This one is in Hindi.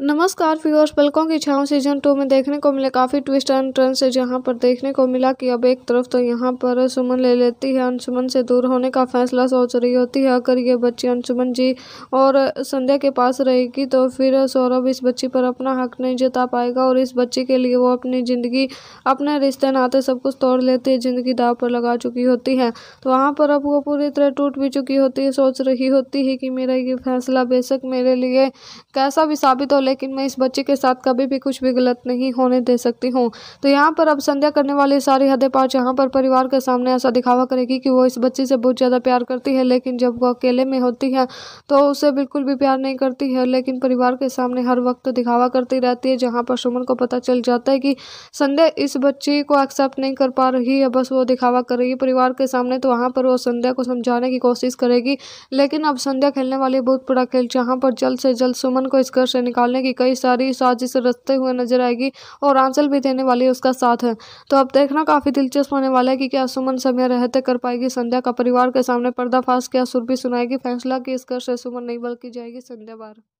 नमस्कार फिगर्स पलकों की छाव सीजन टू में देखने को मिले काफ़ी ट्विस्ट एंड टर्न से जहां पर देखने को मिला कि अब एक तरफ तो यहां पर सुमन ले लेती है अंशुमन से दूर होने का फैसला सोच रही होती है अगर ये बच्ची अंशुमन जी और संध्या के पास रहेगी तो फिर सौरभ इस बच्ची पर अपना हक नहीं जता पाएगा और इस बच्ची के लिए वो अपनी ज़िंदगी अपने रिश्ते नाते सब कुछ तोड़ लेती है ज़िंदगी दाव पर लगा चुकी होती है तो वहाँ पर अब वो पूरी तरह टूट भी चुकी होती है सोच रही होती है कि मेरा ये फैसला बेशक मेरे लिए कैसा भी साबित हो लेकिन मैं इस बच्चे के साथ कभी भी कुछ भी गलत नहीं होने दे सकती हूँ तो यहाँ पर अब संध्या करने वाली सारी हदें पार जहाँ पर परिवार के सामने ऐसा दिखावा करेगी कि वो इस बच्चे से बहुत ज़्यादा प्यार करती है लेकिन जब वो अकेले में होती है तो उसे बिल्कुल भी प्यार नहीं करती है लेकिन परिवार के सामने हर वक्त दिखावा करती रहती है जहाँ पर सुमन को पता चल जाता है कि संध्या इस बच्चे को एक्सेप्ट नहीं कर पा रही है बस वो दिखावा कर रही है परिवार के सामने तो वहाँ पर वो संध्या को समझाने की कोशिश करेगी लेकिन अब संध्या खेलने वाली बहुत बड़ा खेल जहाँ पर जल्द से जल्द सुमन को इस घर से निकालने करने की कई सारी साजिश रचते हुए नजर आएगी और आंचल भी देने वाली उसका साथ है तो अब देखना काफ़ी दिलचस्प होने वाला है कि क्या सुमन समय रहते कर पाएगी संध्या का परिवार के सामने पर्दाफाश क्या सुरभि सुनाएगी फैसला की स्कर्ष से सुमन नहीं बल्कि जाएगी संध्या बार